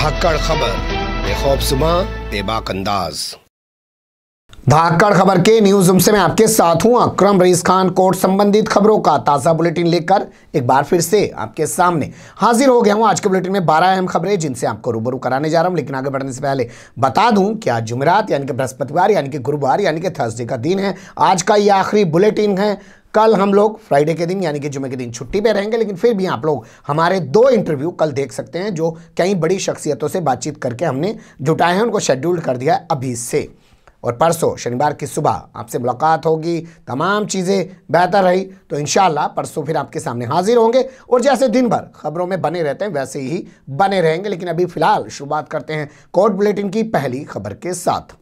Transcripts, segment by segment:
धाकड़ खबर बेखौफ सुबह बेबाक अंदाज धाकड़ खबर के न्यूज रूम से मैं आपके साथ हूं अक्रम रईस खान कोर्ट संबंधित खबरों का ताज़ा बुलेटिन लेकर एक बार फिर से आपके सामने हाजिर हो गया हूं आज के बुलेटिन में 12 अहम खबरें जिनसे आपको रूबरू कराने जा रहा हूं लेकिन आगे बढ़ने से पहले बता दूं कि आज जुमेरात यानी कि बृहस्पतिवार यानी कि गुरुवार यानी कि थर्सडे का दिन है आज का ये आखिरी बुलेटिन है कल हम लोग फ्राइडे के दिन यानी कि जुमे के दिन छुट्टी पे रहेंगे लेकिन फिर भी आप लोग हमारे दो इंटरव्यू कल देख सकते हैं जो कई बड़ी शख्सियतों से बातचीत करके हमने जुटाए हैं उनको शेड्यूल कर दिया अभी से और परसों शनिवार की सुबह आपसे मुलाकात होगी तमाम चीज़ें बेहतर रही तो इन परसों फिर आपके सामने हाजिर होंगे और जैसे दिन भर खबरों में बने रहते हैं वैसे ही बने रहेंगे लेकिन अभी फ़िलहाल शुरुआत करते हैं कोर्ट बुलेटिन की पहली खबर के साथ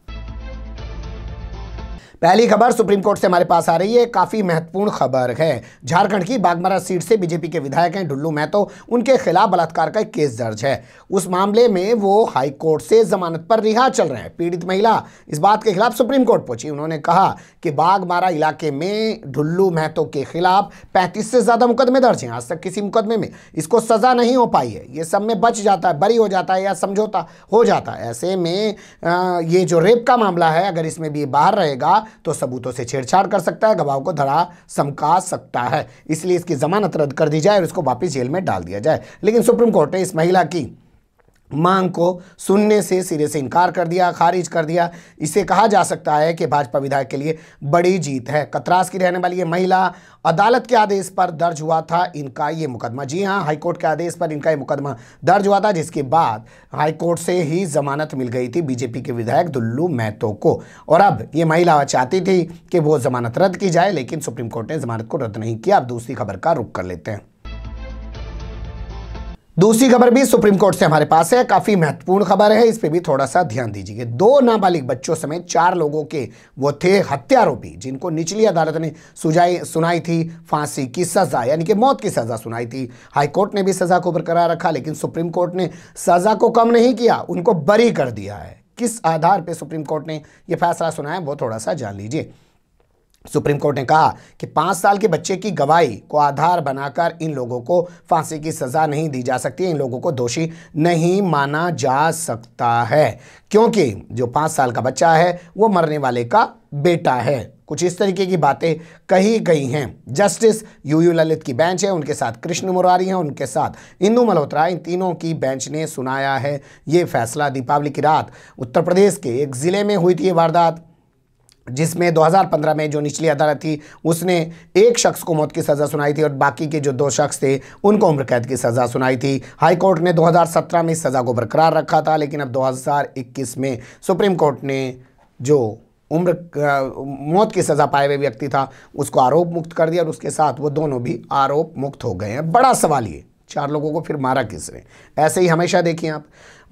पहली खबर सुप्रीम कोर्ट से हमारे पास आ रही है काफ़ी महत्वपूर्ण खबर है झारखंड की बागमरा सीट से बीजेपी के विधायक हैं ढुल्लू महतो उनके खिलाफ बलात्कार का एक केस दर्ज है उस मामले में वो हाई कोर्ट से जमानत पर रिहा चल रहे हैं पीड़ित महिला इस बात के खिलाफ सुप्रीम कोर्ट पहुंची उन्होंने कहा कि बागमारा इलाके में ढुल्लू महतो के खिलाफ पैंतीस से ज़्यादा मुकदमे दर्ज हैं आज तक किसी मुकदमे में इसको सज़ा नहीं हो पाई है ये सब में बच जाता है बरी हो जाता है या समझौता हो जाता है ऐसे में ये जो रेप का मामला है अगर इसमें भी बाहर रहेगा तो सबूतों से छेड़छाड़ कर सकता है गवाह को धरा समका सकता है इसलिए इसकी जमानत रद्द कर दी जाए और इसको वापस जेल में डाल दिया जाए लेकिन सुप्रीम कोर्ट ने इस महिला की मांग को सुनने से सिरे से इनकार कर दिया खारिज कर दिया इसे कहा जा सकता है कि भाजपा विधायक के लिए बड़ी जीत है कतरास की रहने वाली ये महिला अदालत के आदेश पर दर्ज हुआ था इनका ये मुकदमा जी हाँ हाईकोर्ट के आदेश पर इनका ये मुकदमा दर्ज हुआ था जिसके बाद हाईकोर्ट से ही जमानत मिल गई थी बीजेपी के विधायक दुल्लू महतो को और अब ये महिला चाहती थी कि वो जमानत रद्द की जाए लेकिन सुप्रीम कोर्ट ने जमानत को रद्द नहीं किया अब दूसरी खबर का रुख कर लेते हैं दूसरी खबर भी सुप्रीम कोर्ट से हमारे पास है काफी महत्वपूर्ण खबर है इस पर भी थोड़ा सा ध्यान दीजिए दो नाबालिग बच्चों समेत चार लोगों के वो थे हत्यारोपी जिनको निचली अदालत ने सुझाई सुनाई थी फांसी की सजा यानी कि मौत की सजा सुनाई थी हाईकोर्ट ने भी सजा को बरकरार रखा लेकिन सुप्रीम कोर्ट ने सजा को कम नहीं किया उनको बरी कर दिया है किस आधार पर सुप्रीम कोर्ट ने यह फैसला सुनाया वो थोड़ा सा जान लीजिए सुप्रीम कोर्ट ने कहा कि पाँच साल के बच्चे की गवाही को आधार बनाकर इन लोगों को फांसी की सज़ा नहीं दी जा सकती इन लोगों को दोषी नहीं माना जा सकता है क्योंकि जो पाँच साल का बच्चा है वो मरने वाले का बेटा है कुछ इस तरीके की बातें कही गई हैं जस्टिस यू यू ललित की बेंच है उनके साथ कृष्ण मुरारी हैं उनके साथ इंदू मल्होत्रा इन तीनों की बेंच ने सुनाया है ये फैसला दीपावली की रात उत्तर प्रदेश के एक ज़िले में हुई थी ये वारदात जिसमें 2015 में जो निचली अदालत थी उसने एक शख्स को मौत की सज़ा सुनाई थी और बाकी के जो दो शख्स थे उनको उम्र कैद की सज़ा सुनाई थी हाई कोर्ट ने 2017 में इस सज़ा को बरकरार रखा था लेकिन अब 2021 में सुप्रीम कोर्ट ने जो उम्र मौत की सज़ा पाए हुए व्यक्ति था उसको आरोप मुक्त कर दिया और उसके साथ वो दोनों भी आरोप मुक्त हो गए हैं बड़ा सवाल ये चार लोगों को फिर मारा किसने ऐसे ही हमेशा देखिए आप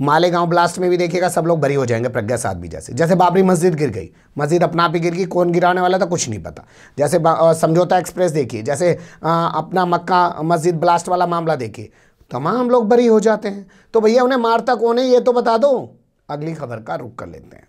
मालेगांव ब्लास्ट में भी देखिएगा सब लोग बरी हो जाएंगे प्रज्ञा साध भी जैसे जैसे बाबरी मस्जिद गिर गई मस्जिद अपना आप ही गिर गई कौन गिराने वाला था कुछ नहीं पता जैसे समझौता एक्सप्रेस देखिए जैसे अपना मक्का मस्जिद ब्लास्ट वाला मामला देखिए तमाम लोग बरी हो जाते हैं तो भैया उन्हें मारता कौन है ये तो बता दो अगली खबर का रुख कर लेते हैं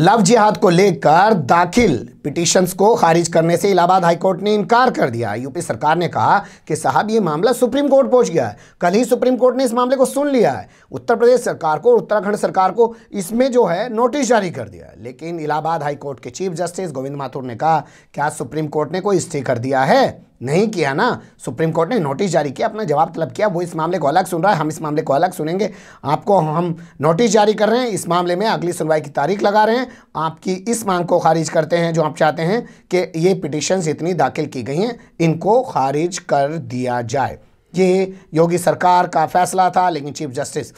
लव जिहाद को लेकर दाखिल पिटिशंस को खारिज करने से इलाहाबाद हाईकोर्ट ने इनकार कर दिया यूपी सरकार ने कहा कि साहब ये मामला सुप्रीम कोर्ट पहुंच गया है कल ही सुप्रीम कोर्ट ने इस मामले को सुन लिया है उत्तर प्रदेश सरकार को उत्तराखंड सरकार को इसमें जो है नोटिस जारी कर दिया है लेकिन इलाहाबाद हाईकोर्ट के चीफ जस्टिस गोविंद माथुर ने कहा क्या सुप्रीम कोर्ट ने कोई स्टे कर दिया है नहीं किया ना सुप्रीम कोर्ट ने नोटिस जारी किया अपना जवाब तलब किया वो इस मामले को अलग सुन रहा है हम इस मामले को अलग सुनेंगे आपको हम नोटिस जारी कर रहे हैं इस मामले में अगली सुनवाई की तारीख लगा रहे हैं आपकी इस मांग को खारिज करते हैं जो आप चाहते हैं कि ये पिटिशन्स इतनी दाखिल की गई हैं इनको खारिज कर दिया जाए ये योगी सरकार का फैसला था लेकिन चीफ जस्टिस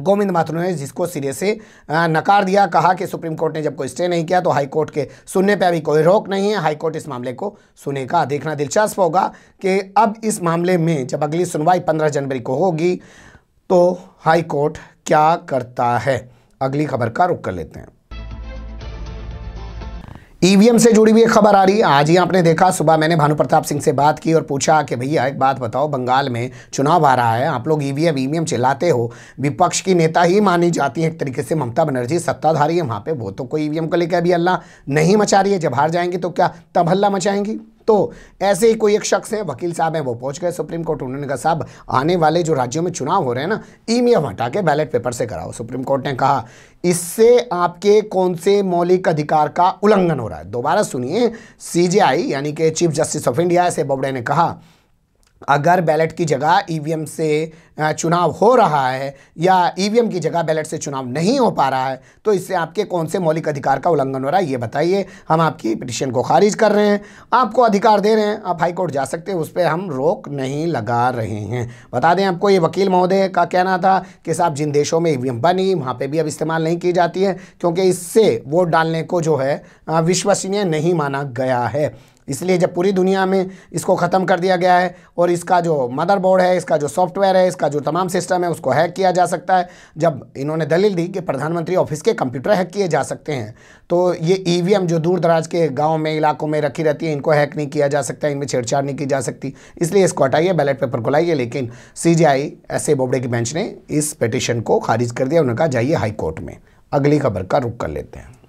गोविंद माथुर ने जिसको सिरे से नकार दिया कहा कि सुप्रीम कोर्ट ने जब कोई स्टे नहीं किया तो हाई कोर्ट के सुनने पे अभी कोई रोक नहीं है हाई कोर्ट इस मामले को सुनेगा देखना दिलचस्प होगा कि अब इस मामले में जब अगली सुनवाई पंद्रह जनवरी को होगी तो हाई कोर्ट क्या करता है अगली खबर का रुख कर लेते हैं ईवीएम से जुड़ी हुई एक खबर आ रही है आज ही आपने देखा सुबह मैंने भानु प्रताप सिंह से बात की और पूछा कि भैया एक बात बताओ बंगाल में चुनाव आ रहा है आप लोग ईवीएम ईवीएम चिल्लाते हो विपक्ष की नेता ही मानी जाती है एक तरीके से ममता बनर्जी सत्ताधारी है वहाँ पे वो तो कोई ईवीएम को लेकर अभी अल्लाह नहीं मचा रही है जब हार जाएंगी तो क्या तब हल्ला मचाएंगी तो ऐसे ही कोई एक शख्स हैं वकील साहब हैं वो पहुंच गए सुप्रीम कोर्ट उन्होंने कहा साहब आने वाले जो राज्यों में चुनाव हो रहे हैं ना ईवीएम हटा के बैलेट पेपर से कराओ सुप्रीम कोर्ट ने कहा इससे आपके कौन से मौलिक अधिकार का उल्लंघन हो रहा है दोबारा सुनिए सीजेआई यानी कि चीफ जस्टिस ऑफ इंडिया से बोबडे ने कहा अगर बैलेट की जगह ईवीएम e से चुनाव हो रहा है या ईवीएम e की जगह बैलेट से चुनाव नहीं हो पा रहा है तो इससे आपके कौन से मौलिक अधिकार का उल्लंघन हो रहा है ये बताइए हम आपकी पिटिशन को खारिज कर रहे हैं आपको अधिकार दे रहे हैं आप हाई कोर्ट जा सकते हैं उस पर हम रोक नहीं लगा रहे हैं बता दें आपको ये वकील महोदय का कहना था कि साहब जिन देशों में ई e बनी वहाँ पर भी अब इस्तेमाल नहीं की जाती है क्योंकि इससे वोट डालने को जो है विश्वसनीय नहीं माना गया है इसलिए जब पूरी दुनिया में इसको ख़त्म कर दिया गया है और इसका जो मदरबोर्ड है इसका जो सॉफ्टवेयर है इसका जो तमाम सिस्टम है उसको हैक किया जा सकता है जब इन्होंने दलील दी कि प्रधानमंत्री ऑफिस के कंप्यूटर हैक किए जा सकते हैं तो ये ईवीएम जो दूर दराज के गाँव में इलाकों में रखी रहती है इनको हैक नहीं किया जा सकता इनमें छेड़छाड़ नहीं की जा सकती इसलिए इसको हटाइए बैलेट पेपर को लाइए लेकिन सी जी बोबडे की बेंच ने इस पटिशन को खारिज कर दिया उन्होंने कहा जाइए हाईकोर्ट में अगली खबर का रुख कर लेते हैं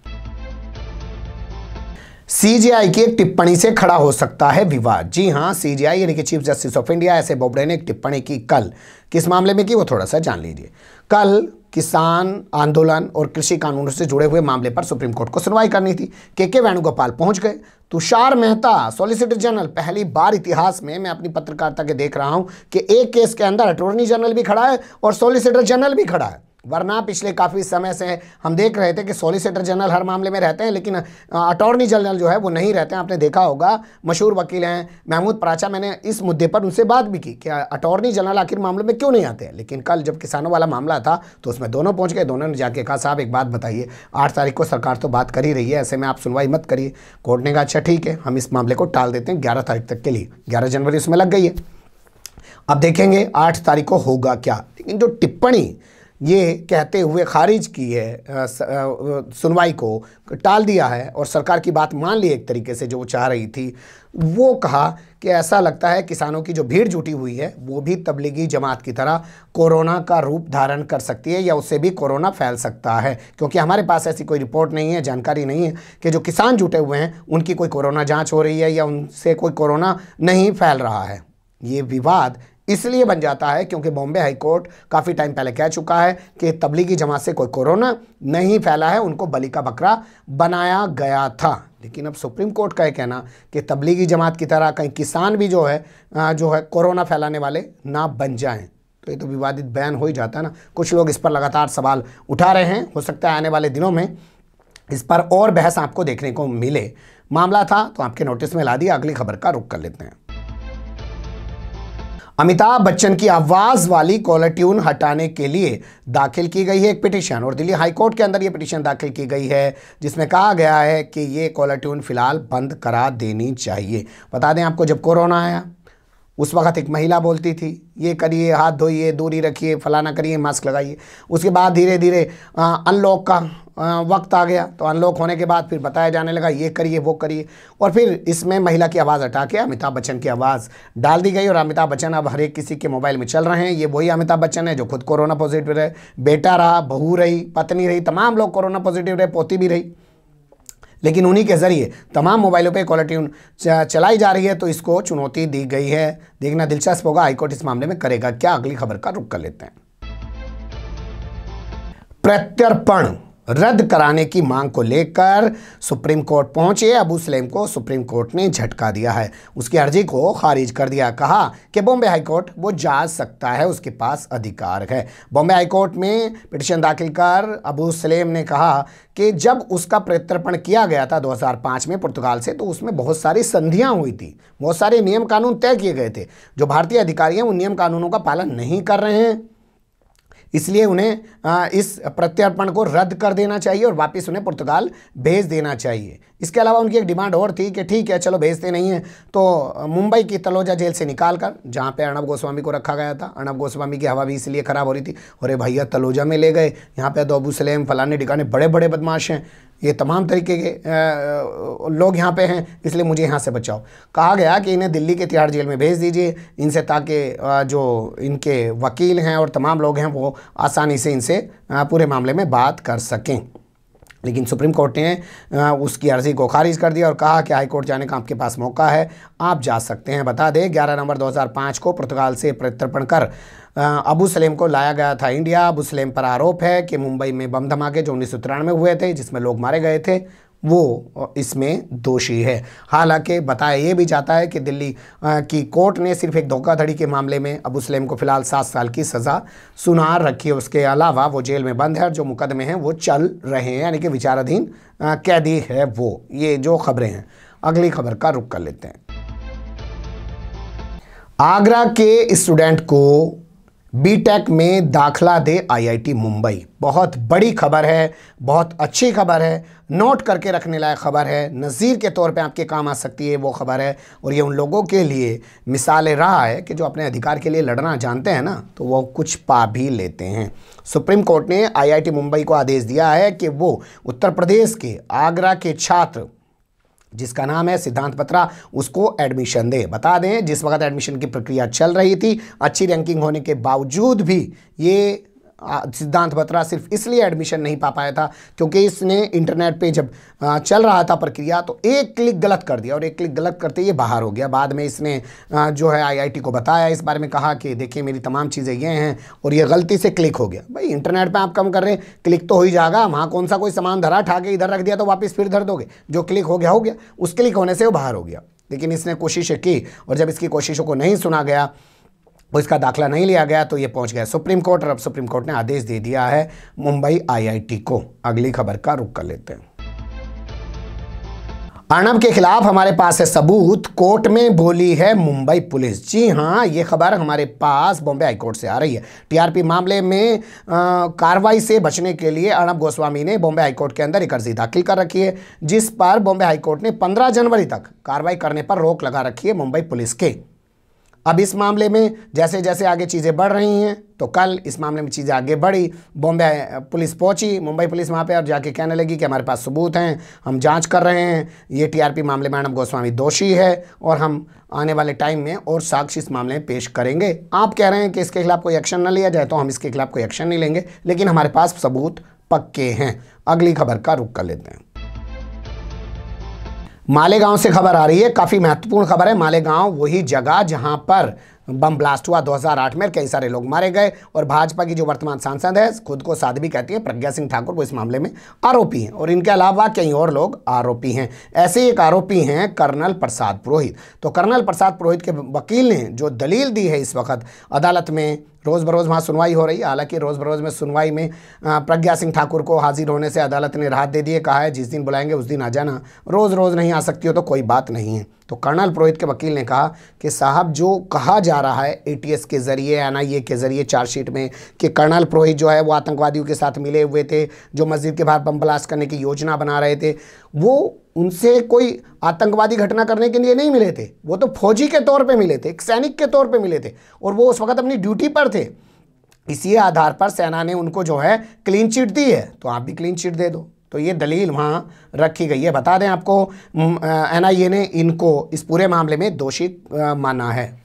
सीजीआई की एक टिप्पणी से खड़ा हो सकता है विवाद जी हाँ सीजीआई यानी कि chief justice of India S A Bobde ने एक टिप्पणी की कल किस मामले में की वो थोड़ा सा जान लीजिए कल किसान आंदोलन और कृषि कानूनों से जुड़े हुए मामले पर सुप्रीम कोर्ट को सुनवाई करनी थी के के वेणुगोपाल पहुंच गए तुषार मेहता सॉलिसिटर जनरल पहली बार इतिहास में मैं अपनी पत्रकारिता के देख रहा हूं कि एक केस के अंदर अटोर्नी जनरल भी खड़ा है और सॉलिसिटर जनरल भी खड़ा है वरना पिछले काफ़ी समय से हम देख रहे थे कि सॉलिसिटर जनरल हर मामले में रहते हैं लेकिन अटॉर्नी जनरल जो है वो नहीं रहते हैं आपने देखा होगा मशहूर वकील हैं महमूद प्राचा मैंने इस मुद्दे पर उनसे बात भी की कि अटॉर्नी जनरल आखिर मामले में क्यों नहीं आते हैं लेकिन कल जब किसानों वाला मामला था तो उसमें दोनों पहुँच गए दोनों ने जाके कहा साहब एक बात बताइए आठ तारीख को सरकार तो बात कर ही रही है ऐसे में आप सुनवाई मत करिए कोर्ट ने कहा अच्छा ठीक है हम इस मामले को टाल देते हैं ग्यारह तारीख तक के लिए ग्यारह जनवरी उसमें लग गई है अब देखेंगे आठ तारीख को होगा क्या लेकिन जो टिप्पणी ये कहते हुए खारिज की है सुनवाई को टाल दिया है और सरकार की बात मान ली एक तरीके से जो वो चाह रही थी वो कहा कि ऐसा लगता है किसानों की जो भीड़ जुटी हुई है वो भी तबलीगी जमात की तरह कोरोना का रूप धारण कर सकती है या उससे भी कोरोना फैल सकता है क्योंकि हमारे पास ऐसी कोई रिपोर्ट नहीं है जानकारी नहीं है कि जो किसान जुटे हुए हैं उनकी कोई कोरोना जाँच हो रही है या उनसे कोई कोरोना नहीं फैल रहा है ये विवाद इसलिए बन जाता है क्योंकि बॉम्बे हाईकोर्ट काफ़ी टाइम पहले कह चुका है कि तबलीगी जमात से कोई कोरोना नहीं फैला है उनको बली का बकरा बनाया गया था लेकिन अब सुप्रीम कोर्ट का यह कहना कि तबलीगी जमात की तरह कहीं किसान भी जो है जो है कोरोना फैलाने वाले ना बन जाएं तो ये तो विवादित बयान हो ही जाता है ना कुछ लोग इस पर लगातार सवाल उठा रहे हैं हो सकता है आने वाले दिनों में इस पर और बहस आपको देखने को मिले मामला था तो आपके नोटिस में ला दिया अगली खबर का रुख कर लेते हैं अमिताभ बच्चन की आवाज़ वाली कॉलर ट्यून हटाने के लिए दाखिल की गई है एक पिटिशन और दिल्ली हाईकोर्ट के अंदर ये पिटिशन दाखिल की गई है जिसमें कहा गया है कि ये कॉलर ट्यून फ़िलहाल बंद करा देनी चाहिए बता दें आपको जब कोरोना आया उस वक्त एक महिला बोलती थी ये करिए हाथ धोइए दूरी रखिए फलाना करिए मास्क लगाइए उसके बाद धीरे धीरे अनलॉक का आ, हाँ, वक्त आ गया तो अनलॉक होने के बाद फिर बताया जाने लगा ये करिए वो करिए और फिर इसमें महिला की आवाज़ हटा के अमिताभ बच्चन की आवाज़ डाल दी गई और अमिताभ बच्चन अब हर एक किसी के मोबाइल में चल रहे हैं ये वही अमिताभ बच्चन है जो खुद कोरोना पॉजिटिव रहे बेटा रहा बहू रही पत्नी रही तमाम लोग कोरोना पॉजिटिव रहे पोती भी रही लेकिन उन्हीं के ज़रिए तमाम मोबाइलों पे क्वालिटी चलाई जा रही है तो इसको चुनौती दी गई है देखना दिलचस्प होगा हाईकोर्ट इस मामले में करेगा क्या अगली खबर का रुख कर लेते हैं प्रत्यर्पण रद्द कराने की मांग को लेकर सुप्रीम कोर्ट पहुंचे अबू सलेम को सुप्रीम कोर्ट ने झटका दिया है उसकी अर्जी को खारिज कर दिया कहा कि बॉम्बे हाईकोर्ट वो जा सकता है उसके पास अधिकार है बॉम्बे हाईकोर्ट में पिटिशन दाखिल कर अबू सलेम ने कहा कि जब उसका प्रत्यर्पण किया गया था 2005 में पुर्तगाल से तो उसमें बहुत सारी संधियाँ हुई थी बहुत सारे नियम कानून तय किए गए थे जो भारतीय अधिकारी हैं उन नियम कानूनों का पालन नहीं कर रहे हैं इसलिए उन्हें इस प्रत्यर्पण को रद्द कर देना चाहिए और वापस उन्हें पुर्तगाल भेज देना चाहिए इसके अलावा उनकी एक डिमांड और थी कि ठीक है चलो भेजते नहीं हैं तो मुंबई की तलोजा जेल से निकाल कर जहाँ पर अर्णब गोस्वामी को रखा गया था अर्णब गोस्वामी की हवा भी इसलिए ख़राब हो रही थी अरे भैया तलोजा में ले गए यहाँ पर दोबू सलेम फलाने ठिकाने बड़े बड़े बदमाश हैं ये तमाम तरीके के लोग यहाँ पे हैं इसलिए मुझे यहाँ से बचाओ कहा गया कि इन्हें दिल्ली के तिहाड़ जेल में भेज दीजिए इनसे ताकि जो इनके वकील हैं और तमाम लोग हैं वो आसानी से इनसे पूरे मामले में बात कर सकें लेकिन सुप्रीम कोर्ट ने उसकी अर्ज़ी को खारिज कर दिया और कहा कि हाई कोर्ट जाने का आपके पास मौका है आप जा सकते हैं बता दें 11 नवंबर 2005 को पुर्तगाल से प्रत्यर्पण कर अबू सलेम को लाया गया था इंडिया अबू सलेम पर आरोप है कि मुंबई में बम धमाके जो उन्नीस में हुए थे जिसमें लोग मारे गए थे वो इसमें दोषी है हालांकि बताया ये भी जाता है कि दिल्ली की कोर्ट ने सिर्फ एक धोखाधड़ी के मामले में अबू सलेम को फिलहाल सात साल की सज़ा सुना रखी है उसके अलावा वो जेल में बंद है और जो मुकदमे हैं वो चल रहे हैं यानी कि विचाराधीन कैदी है वो ये जो खबरें हैं अगली खबर का रुख कर लेते हैं आगरा के स्टूडेंट को बीटेक में दाखला दे आईआईटी मुंबई बहुत बड़ी खबर है बहुत अच्छी खबर है नोट करके रखने लायक खबर है नज़ीर के तौर पे आपके काम आ सकती है वो खबर है और ये उन लोगों के लिए मिसाल रहा है कि जो अपने अधिकार के लिए लड़ना जानते हैं ना तो वो कुछ पा भी लेते हैं सुप्रीम कोर्ट ने आईआईटी मुंबई को आदेश दिया है कि वो उत्तर प्रदेश के आगरा के छात्र जिसका नाम है सिद्धांत पत्रा उसको एडमिशन दे बता दें जिस वक्त एडमिशन की प्रक्रिया चल रही थी अच्छी रैंकिंग होने के बावजूद भी ये सिद्धांत बत्रा सिर्फ इसलिए एडमिशन नहीं पा पाया था क्योंकि इसने इंटरनेट पे जब चल रहा था प्रक्रिया तो एक क्लिक गलत कर दिया और एक क्लिक गलत करते ये बाहर हो गया बाद में इसने जो है आईआईटी को बताया इस बारे में कहा कि देखिए मेरी तमाम चीज़ें ये हैं और ये गलती से क्लिक हो गया भाई इंटरनेट पर आप कम कर रहे हैं क्लिक तो हो ही जाएगा वहाँ कौन सा कोई सामान धरा ठा के इधर रख दिया तो वापस फिर धर दोगे जो क्लिक हो गया हो गया उस क्लिक होने से वो बाहर हो गया लेकिन इसने कोशिशें की और जब इसकी कोशिशों को नहीं सुना गया इसका दाखला नहीं लिया गया तो ये पहुंच गया सुप्रीम कोर्ट और अब सुप्रीम कोर्ट ने आदेश दे दिया है मुंबई आईआईटी को अगली खबर का रुख कर लेते हैं अर्णब के खिलाफ हमारे पास है सबूत कोर्ट में बोली है मुंबई पुलिस जी हाँ ये खबर हमारे पास बॉम्बे हाईकोर्ट से आ रही है टीआरपी मामले में कार्रवाई से बचने के लिए अर्णब गोस्वामी ने बॉम्बे हाईकोर्ट के अंदर एक अर्जी दाखिल कर रखी है जिस पर बॉम्बे हाईकोर्ट ने 15 जनवरी तक कार्रवाई करने पर रोक लगा रखी है मुंबई पुलिस के अब इस मामले में जैसे जैसे आगे चीज़ें बढ़ रही हैं तो कल इस मामले में चीज़ें आगे बढ़ी बॉम्बे पुलिस पहुंची मुंबई पुलिस वहाँ पे और जाके कहने लगी कि हमारे पास सबूत हैं हम जांच कर रहे हैं ये टीआरपी मामले में मैडम गोस्वामी दोषी है और हम आने वाले टाइम में और साक्ष्य इस मामले में पेश करेंगे आप कह रहे हैं कि इसके खिलाफ कोई एक्शन न लिया जाए तो हम इसके खिलाफ कोई एक्शन नहीं लेंगे लेकिन हमारे पास सबूत पक्के हैं अगली खबर का रुख कर लेते हैं मालेगांव से खबर आ रही है काफ़ी महत्वपूर्ण खबर है मालेगांव वही जगह जहां पर बम ब्लास्ट हुआ 2008 में कई सारे लोग मारे गए और भाजपा की जो वर्तमान सांसद है खुद को साध्वी कहती है प्रज्ञा सिंह ठाकुर वो इस मामले में आरोपी हैं और इनके अलावा कई और लोग आरोपी हैं ऐसे ही एक आरोपी हैं कर्नल प्रसाद पुरोहित तो कर्नल प्रसाद पुरोहित के वकील ने जो दलील दी है इस वक्त अदालत में रोज़ बरोज़ वहाँ सुनवाई हो रही है हालांकि रोज़ बरोज़ में सुनवाई में प्रज्ञा सिंह ठाकुर को हाजिर होने से अदालत ने राहत दे दी है कहा है जिस दिन बुलाएंगे उस दिन आ जाना रोज़ रोज़ नहीं आ सकती हो तो कोई बात नहीं है तो कर्नल पुरोहित के वकील ने कहा कि साहब जो कहा जा रहा है ए के ज़रिए एन के ज़रिए चार्जशीट में कि कर्नल पुरोहित जो है वो आतंकवादियों के साथ मिले हुए थे जो मस्जिद के बाहर बम ब्लास्ट करने की योजना बना रहे थे वो उनसे कोई आतंकवादी घटना करने के लिए नहीं मिले थे वो तो फौजी के तौर पे मिले थे एक सैनिक के तौर पे मिले थे और वो उस वक्त अपनी ड्यूटी पर थे इसी आधार पर सेना ने उनको जो है क्लीन चिट दी है तो आप भी क्लीन चिट दे दो तो ये दलील वहाँ रखी गई है बता दें आपको एनआईए ने इनको इस पूरे मामले में दोषी माना है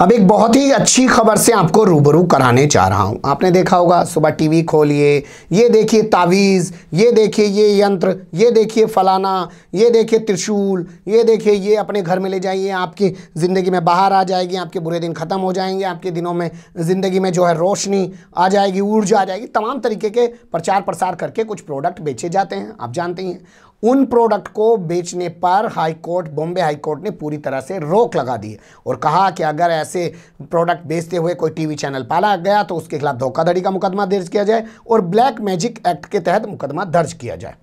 अब एक बहुत ही अच्छी खबर से आपको रूबरू कराने जा रहा हूं आपने देखा होगा सुबह टीवी खोलिए ये देखिए तावीज़ ये देखिए ये यंत्र ये देखिए फलाना ये देखिए त्रिशूल ये देखिए ये अपने घर में ले जाइए आपकी ज़िंदगी में बाहर आ जाएगी आपके बुरे दिन ख़त्म हो जाएंगे आपके दिनों में ज़िंदगी में जो है रोशनी आ जाएगी ऊर्जा आ जाएगी तमाम तरीके के प्रचार प्रसार करके कुछ प्रोडक्ट बेचे जाते हैं आप जानते ही हैं उन प्रोडक्ट को बेचने पर high court Bombay high court ने पूरी तरह से रोक लगा दी और कहा कि अगर ऐसे प्रोडक्ट बेचते हुए कोई टीवी चैनल पाला गया तो उसके खिलाफ धोखाधड़ी का मुकदमा दर्ज किया जाए और ब्लैक मैजिक एक्ट के तहत मुकदमा दर्ज किया जाए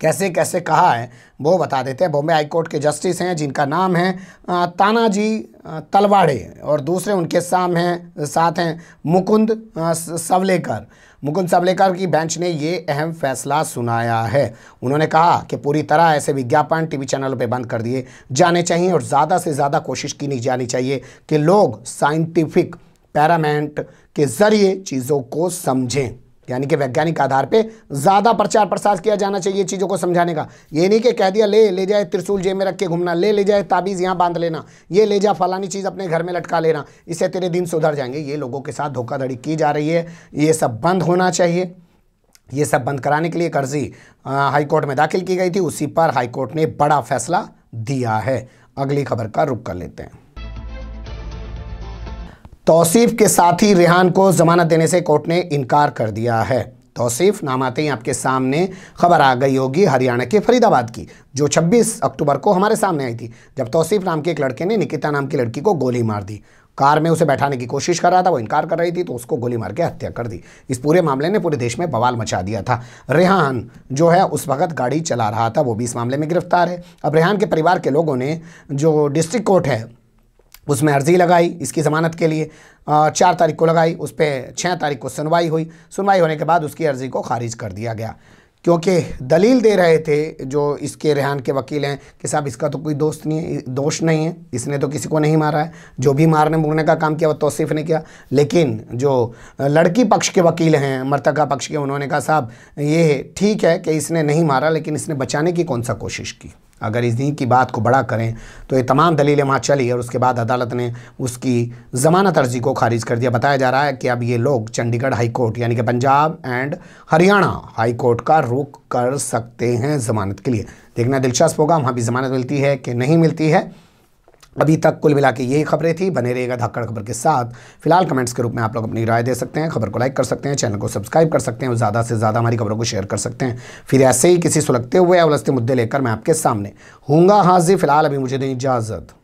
कैसे कैसे कहा है वो बता देते हैं बॉम्बे हाईकोर्ट के जस्टिस हैं जिनका नाम है तानाजी तलवाड़े और दूसरे उनके साम हैं साथ हैं मुकुंद सवलेकर मुकुंद सावलेकर की बेंच ने ये अहम फैसला सुनाया है उन्होंने कहा कि पूरी तरह ऐसे विज्ञापन टीवी चैनलों पर बंद कर दिए जाने चाहिए और ज़्यादा से ज़्यादा कोशिश की नहीं जानी चाहिए कि लोग साइंटिफिक पैरामेंट के ज़रिए चीज़ों को समझें यानी कि वैज्ञानिक आधार पे ज़्यादा प्रचार प्रसार किया जाना चाहिए चीज़ों को समझाने का ये नहीं कि कह दिया ले ले जाए त्रिशूल जेब में रख के घूमना ले ले जाए ताबीज़ यहाँ बांध लेना ये ले जा फलानी चीज़ अपने घर में लटका लेना इससे तेरे दिन सुधर जाएंगे ये लोगों के साथ धोखाधड़ी की जा रही है ये सब बंद होना चाहिए ये सब बंद कराने के लिए एक अर्जी हाईकोर्ट में दाखिल की गई थी उसी पर हाईकोर्ट ने बड़ा फैसला दिया है अगली खबर का रुख कर लेते हैं तोसीफ़ के साथ ही रिहान को ज़मानत देने से कोर्ट ने इनकार कर दिया है तौसीफ नाम आते ही आपके सामने खबर आ गई होगी हरियाणा के फरीदाबाद की जो 26 अक्टूबर को हमारे सामने आई थी जब तोसीफ़ नाम के एक लड़के ने निकिता नाम की लड़की को गोली मार दी कार में उसे बैठाने की कोशिश कर रहा था वो इनकार कर रही थी तो उसको गोली मार के हत्या कर दी इस पूरे मामले ने पूरे देश में बवाल मचा दिया था रेहान जो है उस वक्त गाड़ी चला रहा था वो भी इस मामले में गिरफ्तार है अब रेहान के परिवार के लोगों ने जो डिस्ट्रिक्ट कोर्ट है उसमें अर्जी लगाई इसकी ज़मानत के लिए चार तारीख को लगाई उस पर छः तारीख को सुनवाई हुई सुनवाई होने के बाद उसकी अर्जी को खारिज कर दिया गया क्योंकि दलील दे रहे थे जो इसके रेहान के वकील हैं कि साहब इसका तो कोई दोस्त नहीं है दोष नहीं है इसने तो किसी को नहीं मारा है जो भी मारने मुड़ने का काम किया वो तोसीफ़ ने किया लेकिन जो लड़की पक्ष के वकील हैं मर्तका पक्ष के उन्होंने कहा साहब ये ठीक है कि इसने नहीं मारा लेकिन इसने बचाने की कौन सा कोशिश की अगर इस दिन की बात को बड़ा करें तो ये तमाम दलीलें वहाँ चली और उसके बाद अदालत ने उसकी ज़मानत अर्जी को खारिज कर दिया बताया जा रहा है कि अब ये लोग चंडीगढ़ हाई कोर्ट यानी कि Punjab and Haryana high court का रुख कर सकते हैं ज़मानत के लिए देखना दिलचस्प होगा वहाँ भी ज़मानत मिलती है कि नहीं मिलती है अभी तक कुल मिला के यही खबरें थी बने रहेगा धक्कड़ खबर के साथ फिलहाल कमेंट्स के रूप में आप लोग अपनी राय दे सकते हैं खबर को लाइक कर सकते हैं चैनल को सब्सक्राइब कर सकते हैं और ज़्यादा से ज़्यादा हमारी खबरों को शेयर कर सकते हैं फिर ऐसे ही किसी सुलगते हुए या मुद्दे लेकर मैं आपके सामने हूँगा हाजिर फिलहाल अभी मुझे दें इजाज़त